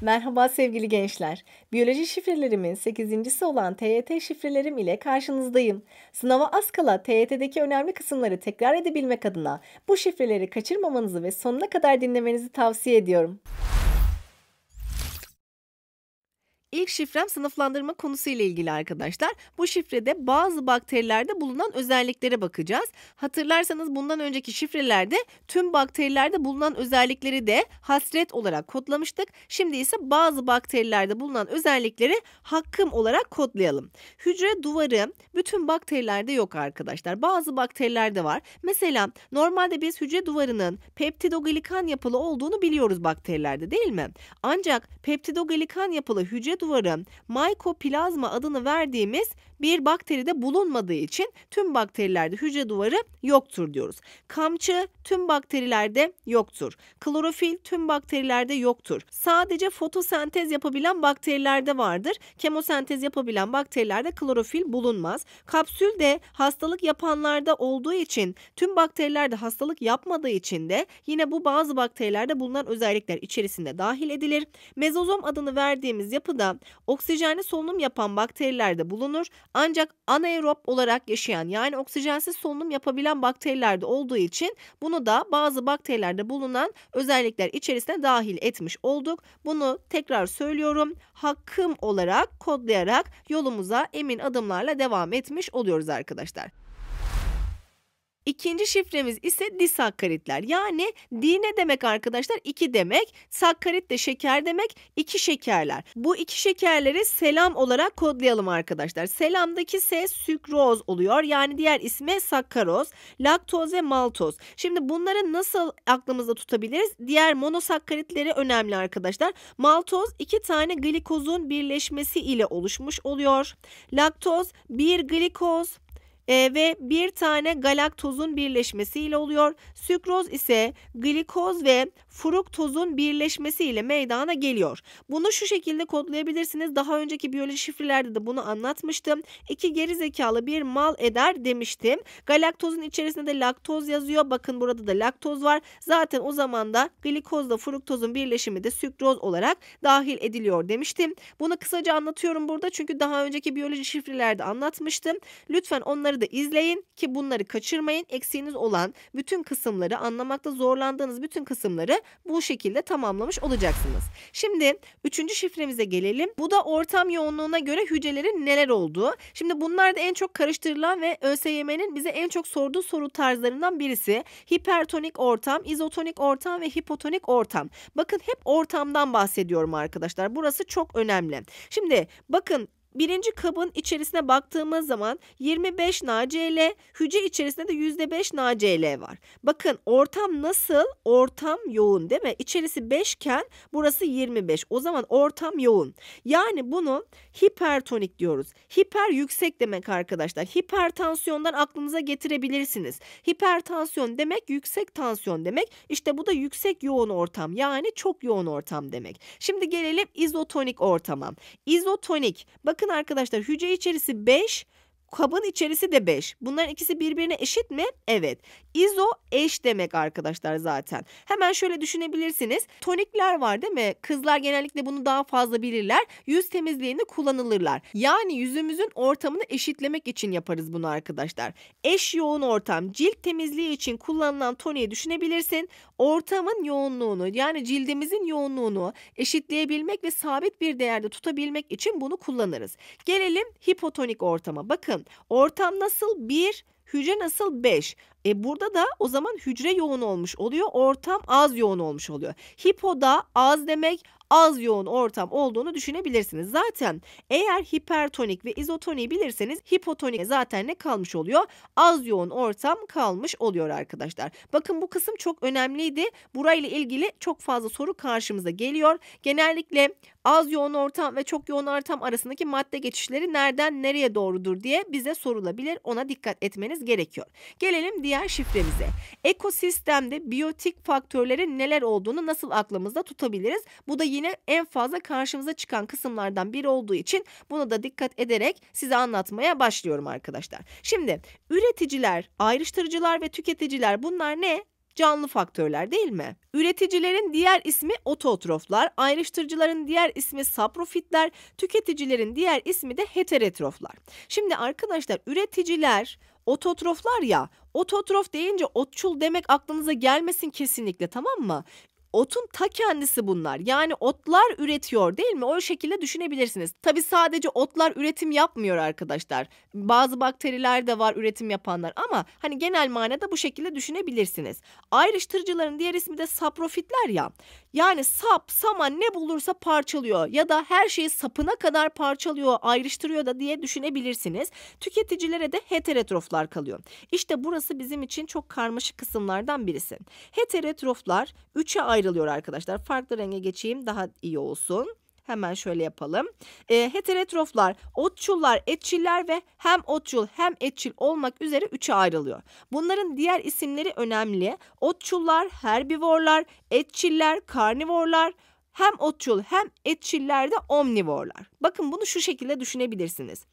Merhaba sevgili gençler. Biyoloji şifrelerimin 8.si olan TYT şifrelerim ile karşınızdayım. Sınava az kala TYT'deki önemli kısımları tekrar edebilmek adına bu şifreleri kaçırmamanızı ve sonuna kadar dinlemenizi tavsiye ediyorum. İlk şifrem sınıflandırma konusu ile ilgili arkadaşlar. Bu şifrede bazı bakterilerde bulunan özelliklere bakacağız. Hatırlarsanız bundan önceki şifrelerde tüm bakterilerde bulunan özellikleri de hasret olarak kodlamıştık. Şimdi ise bazı bakterilerde bulunan özellikleri hakkım olarak kodlayalım. Hücre duvarı bütün bakterilerde yok arkadaşlar. Bazı bakterilerde var. Mesela normalde biz hücre duvarının peptidoglikan yapılı olduğunu biliyoruz bakterilerde değil mi? Ancak peptidoglikan yapılı hücre hücre duvarı, mykoplazma adını verdiğimiz bir bakteride bulunmadığı için tüm bakterilerde hücre duvarı yoktur diyoruz. Kamçı tüm bakterilerde yoktur. Klorofil tüm bakterilerde yoktur. Sadece fotosentez yapabilen bakterilerde vardır. Kemosentez yapabilen bakterilerde klorofil bulunmaz. Kapsül de hastalık yapanlarda olduğu için tüm bakterilerde hastalık yapmadığı için de yine bu bazı bakterilerde bulunan özellikler içerisinde dahil edilir. Mezozom adını verdiğimiz yapıda oksijenli solunum yapan bakterilerde bulunur ancak anaerob olarak yaşayan yani oksijensiz solunum yapabilen bakterilerde olduğu için bunu da bazı bakterilerde bulunan özellikler içerisine dahil etmiş olduk. Bunu tekrar söylüyorum. Hakkım olarak kodlayarak yolumuza emin adımlarla devam etmiş oluyoruz arkadaşlar. İkinci şifremiz ise disakkaritler. Yani di ne demek arkadaşlar? İki demek. Sakkarit de şeker demek. İki şekerler. Bu iki şekerleri selam olarak kodlayalım arkadaşlar. Selamdaki S sükroz oluyor. Yani diğer ismi sakkaroz, laktoz ve maltoz. Şimdi bunları nasıl aklımızda tutabiliriz? Diğer monosakkaritleri önemli arkadaşlar. Maltoz iki tane glikozun birleşmesi ile oluşmuş oluyor. Laktoz bir glikoz e, ve bir tane galaktozun birleşmesiyle oluyor. Sükroz ise glikoz ve fruktozun birleşmesiyle meydana geliyor. Bunu şu şekilde kodlayabilirsiniz. Daha önceki biyoloji şifrelerde de bunu anlatmıştım. İki geri zekalı bir mal eder demiştim. Galaktozun içerisinde de laktoz yazıyor. Bakın burada da laktoz var. Zaten o zaman da glikozla fruktozun birleşimi de sükroz olarak dahil ediliyor demiştim. Bunu kısaca anlatıyorum burada çünkü daha önceki biyoloji şifrelerde anlatmıştım. Lütfen onları Bunları da izleyin ki bunları kaçırmayın. Eksiğiniz olan bütün kısımları anlamakta zorlandığınız bütün kısımları bu şekilde tamamlamış olacaksınız. Şimdi üçüncü şifremize gelelim. Bu da ortam yoğunluğuna göre hücrelerin neler olduğu. Şimdi bunlar da en çok karıştırılan ve ÖSYM'nin bize en çok sorduğu soru tarzlarından birisi. Hipertonik ortam, izotonik ortam ve hipotonik ortam. Bakın hep ortamdan bahsediyorum arkadaşlar. Burası çok önemli. Şimdi bakın birinci kabın içerisine baktığımız zaman 25 NaCl, hücre içerisinde de %5 NaCl var. Bakın ortam nasıl? Ortam yoğun değil mi? İçerisi 5 iken burası 25. O zaman ortam yoğun. Yani bunu hipertonik diyoruz. Hiper yüksek demek arkadaşlar. Hipertansiyondan aklınıza getirebilirsiniz. Hipertansiyon demek yüksek tansiyon demek. İşte bu da yüksek yoğun ortam. Yani çok yoğun ortam demek. Şimdi gelelim izotonik ortama. İzotonik bakın Bakın arkadaşlar hücre içerisi 5 Kabın içerisi de 5. Bunların ikisi birbirine eşit mi? Evet. İzo eş demek arkadaşlar zaten. Hemen şöyle düşünebilirsiniz. Tonikler var değil mi? Kızlar genellikle bunu daha fazla bilirler. Yüz temizliğini kullanılırlar. Yani yüzümüzün ortamını eşitlemek için yaparız bunu arkadaşlar. Eş yoğun ortam cilt temizliği için kullanılan toniği düşünebilirsin. Ortamın yoğunluğunu yani cildimizin yoğunluğunu eşitleyebilmek ve sabit bir değerde tutabilmek için bunu kullanırız. Gelelim hipotonik ortama. Bakın Bakın ortam nasıl? bir hücre nasıl? beş? E burada da o zaman hücre yoğun olmuş oluyor. Ortam az yoğun olmuş oluyor. Hipoda az demek az yoğun ortam olduğunu düşünebilirsiniz. Zaten eğer hipertonik ve izotoniği bilirseniz hipotonik zaten ne kalmış oluyor? Az yoğun ortam kalmış oluyor arkadaşlar. Bakın bu kısım çok önemliydi. Burayla ilgili çok fazla soru karşımıza geliyor. Genellikle az yoğun ortam ve çok yoğun ortam arasındaki madde geçişleri nereden nereye doğrudur diye bize sorulabilir. Ona dikkat etmeniz gerekiyor. Gelelim diğer şifremize. Ekosistemde biyotik faktörlerin neler olduğunu nasıl aklımızda tutabiliriz? Bu da yine en fazla karşımıza çıkan kısımlardan biri olduğu için bunu da dikkat ederek size anlatmaya başlıyorum arkadaşlar. Şimdi üreticiler, ayrıştırıcılar ve tüketiciler bunlar ne? canlı faktörler değil mi? Üreticilerin diğer ismi ototroflar, ayrıştırıcıların diğer ismi saprofitler, tüketicilerin diğer ismi de heterotroflar. Şimdi arkadaşlar üreticiler ototroflar ya ototrof deyince otçul demek aklınıza gelmesin kesinlikle tamam mı? otun ta kendisi bunlar. Yani otlar üretiyor değil mi? O şekilde düşünebilirsiniz. Tabi sadece otlar üretim yapmıyor arkadaşlar. Bazı bakteriler de var üretim yapanlar ama hani genel manada bu şekilde düşünebilirsiniz. Ayrıştırıcıların diğer ismi de saprofitler ya. Yani sap, saman ne bulursa parçalıyor ya da her şeyi sapına kadar parçalıyor, ayrıştırıyor da diye düşünebilirsiniz. Tüketicilere de heterotroflar kalıyor. İşte burası bizim için çok karmaşık kısımlardan birisi. Heterotroflar 3'e ayrıştırılıyor ayrılıyor arkadaşlar. Farklı renge geçeyim daha iyi olsun. Hemen şöyle yapalım. E, heterotroflar, otçullar, etçiller ve hem otçul hem etçil olmak üzere üçe ayrılıyor. Bunların diğer isimleri önemli. Otçullar, herbivorlar, etçiller, karnivorlar, hem otçul hem etçiller de omnivorlar. Bakın bunu şu şekilde düşünebilirsiniz.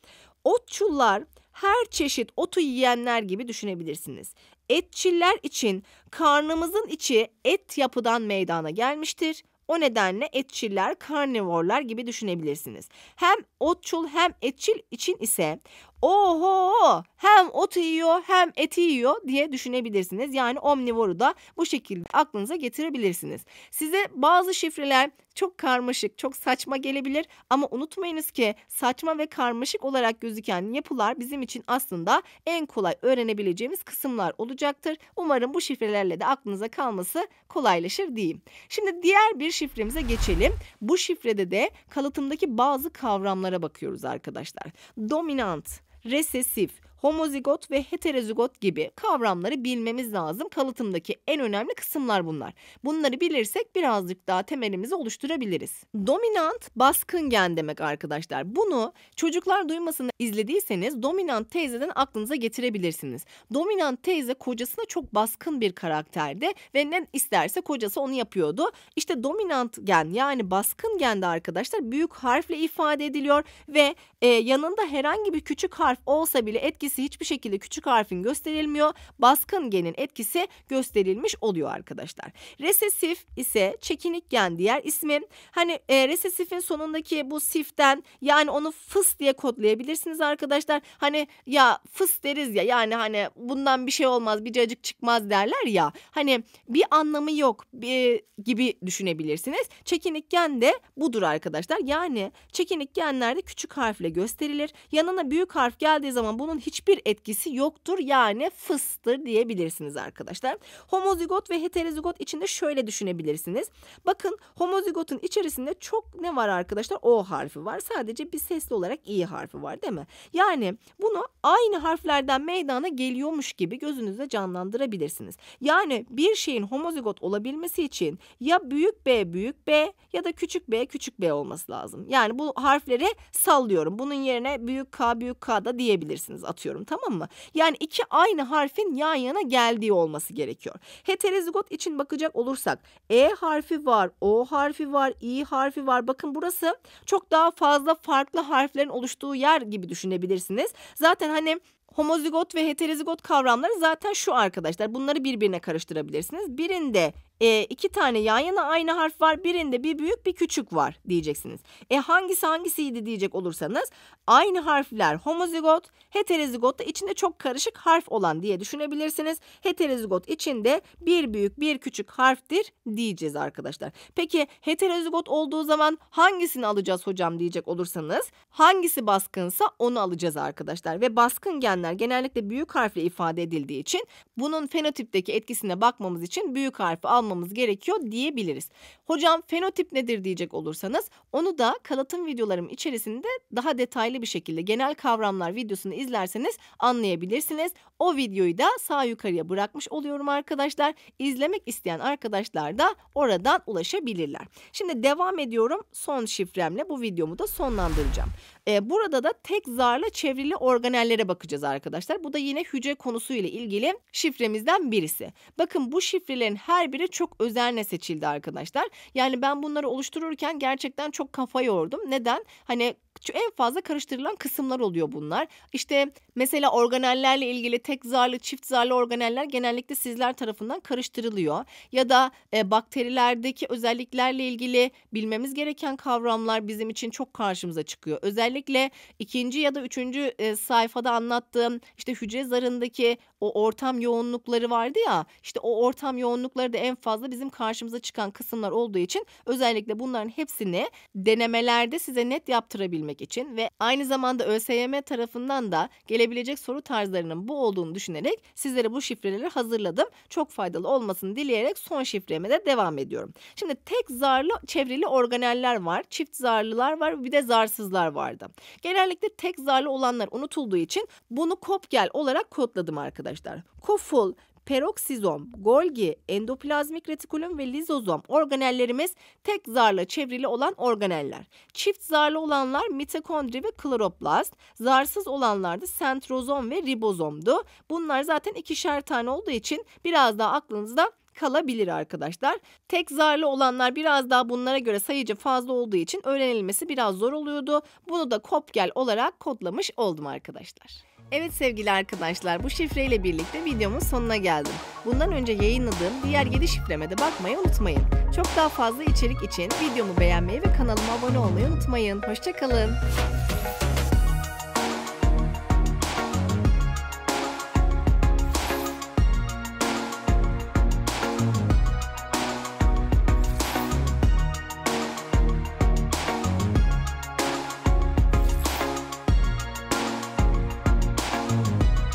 Otçullar her çeşit otu yiyenler gibi düşünebilirsiniz. Etçiller için karnımızın içi et yapıdan meydana gelmiştir. O nedenle etçiller karnivorlar gibi düşünebilirsiniz. Hem otçul hem etçil için ise oho hem ot yiyor hem eti yiyor diye düşünebilirsiniz. Yani omnivoru da bu şekilde aklınıza getirebilirsiniz. Size bazı şifreler çok karmaşık, çok saçma gelebilir ama unutmayınız ki saçma ve karmaşık olarak gözüken yapılar bizim için aslında en kolay öğrenebileceğimiz kısımlar olacaktır. Umarım bu şifrelerle de aklınıza kalması kolaylaşır diyeyim. Şimdi diğer bir şifremize geçelim. Bu şifrede de kalıtımdaki bazı kavramlara bakıyoruz arkadaşlar. Dominant, resesif, homozigot ve heterozigot gibi kavramları bilmemiz lazım. Kalıtımdaki en önemli kısımlar bunlar. Bunları bilirsek birazcık daha temelimizi oluşturabiliriz. Dominant baskın gen demek arkadaşlar. Bunu çocuklar duymasını izlediyseniz dominant teyzeden aklınıza getirebilirsiniz. Dominant teyze kocasına çok baskın bir karakterde ve ne isterse kocası onu yapıyordu. İşte dominant gen yani baskın gen de arkadaşlar büyük harfle ifade ediliyor ve e, yanında herhangi bir küçük harf olsa bile etkisi etkisi hiçbir şekilde küçük harfin gösterilmiyor. Baskın genin etkisi gösterilmiş oluyor arkadaşlar. Resesif ise çekinik gen diğer ismi. Hani e, resesifin sonundaki bu siften yani onu fıs diye kodlayabilirsiniz arkadaşlar. Hani ya fıs deriz ya yani hani bundan bir şey olmaz bir cacık çıkmaz derler ya. Hani bir anlamı yok e, gibi düşünebilirsiniz. Çekinik gen de budur arkadaşlar. Yani çekinik genlerde küçük harfle gösterilir. Yanına büyük harf geldiği zaman bunun hiçbir hiçbir etkisi yoktur. Yani fıstır diyebilirsiniz arkadaşlar. Homozigot ve heterozigot içinde şöyle düşünebilirsiniz. Bakın homozigotun içerisinde çok ne var arkadaşlar? O harfi var. Sadece bir sesli olarak i harfi var değil mi? Yani bunu aynı harflerden meydana geliyormuş gibi gözünüzde canlandırabilirsiniz. Yani bir şeyin homozigot olabilmesi için ya büyük B büyük B ya da küçük B küçük B olması lazım. Yani bu harfleri sallıyorum. Bunun yerine büyük K büyük K da diyebilirsiniz atıyorum anlatıyorum tamam mı? Yani iki aynı harfin yan yana geldiği olması gerekiyor. Heterozigot için bakacak olursak E harfi var, O harfi var, İ harfi var. Bakın burası çok daha fazla farklı harflerin oluştuğu yer gibi düşünebilirsiniz. Zaten hani homozigot ve heterozigot kavramları zaten şu arkadaşlar. Bunları birbirine karıştırabilirsiniz. Birinde e, iki tane yan yana aynı harf var. Birinde bir büyük bir küçük var diyeceksiniz. E hangisi hangisiydi diyecek olursanız aynı harfler homozigot, heterozigot da içinde çok karışık harf olan diye düşünebilirsiniz. Heterozigot içinde bir büyük bir küçük harftir diyeceğiz arkadaşlar. Peki heterozigot olduğu zaman hangisini alacağız hocam diyecek olursanız hangisi baskınsa onu alacağız arkadaşlar. Ve baskın genler genellikle büyük harfle ifade edildiği için bunun fenotipteki etkisine bakmamız için büyük harfi almamız almamız gerekiyor diyebiliriz. Hocam fenotip nedir diyecek olursanız onu da kalıtım videolarım içerisinde daha detaylı bir şekilde genel kavramlar videosunu izlerseniz anlayabilirsiniz. O videoyu da sağ yukarıya bırakmış oluyorum arkadaşlar. İzlemek isteyen arkadaşlar da oradan ulaşabilirler. Şimdi devam ediyorum son şifremle bu videomu da sonlandıracağım. E, burada da tek zarla çevrili organellere bakacağız arkadaşlar. Bu da yine hücre konusuyla ilgili şifremizden birisi. Bakın bu şifrelerin her biri çok özenle seçildi arkadaşlar. Yani ben bunları oluştururken gerçekten çok kafa yordum. Neden? Hani en fazla karıştırılan kısımlar oluyor bunlar. İşte mesela organellerle ilgili tek zarlı, çift zarlı organeller genellikle sizler tarafından karıştırılıyor. Ya da e, bakterilerdeki özelliklerle ilgili bilmemiz gereken kavramlar bizim için çok karşımıza çıkıyor. Özellikle ikinci ya da üçüncü e, sayfada anlattığım işte hücre zarındaki o ortam yoğunlukları vardı ya işte o ortam yoğunlukları da en fazla bizim karşımıza çıkan kısımlar olduğu için özellikle bunların hepsini denemelerde size net yaptırabilmek için ve aynı zamanda ÖSYM tarafından da gelebilecek soru tarzlarının bu olduğunu düşünerek sizlere bu şifreleri hazırladım. Çok faydalı olmasını dileyerek son şifreme de devam ediyorum. Şimdi tek zarlı çevreli organeller var. Çift zarlılar var. Bir de zarsızlar vardı. Genellikle tek zarlı olanlar unutulduğu için bunu kop gel olarak kodladım arkadaşlar arkadaşlar. Koful, peroksizom, Golgi, endoplazmik retikulum ve lizozom organellerimiz tek zarla çevrili olan organeller. Çift zarlı olanlar mitokondri ve kloroplast, zarsız olanlar da sentrozom ve ribozomdu. Bunlar zaten ikişer tane olduğu için biraz daha aklınızda kalabilir arkadaşlar. Tek zarlı olanlar biraz daha bunlara göre sayıca fazla olduğu için öğrenilmesi biraz zor oluyordu. Bunu da kopgel olarak kodlamış oldum arkadaşlar. Evet sevgili arkadaşlar bu şifreyle birlikte videomun sonuna geldim. Bundan önce yayınladığım diğer 7 şifremede bakmayı unutmayın. Çok daha fazla içerik için videomu beğenmeyi ve kanalıma abone olmayı unutmayın. Hoşçakalın.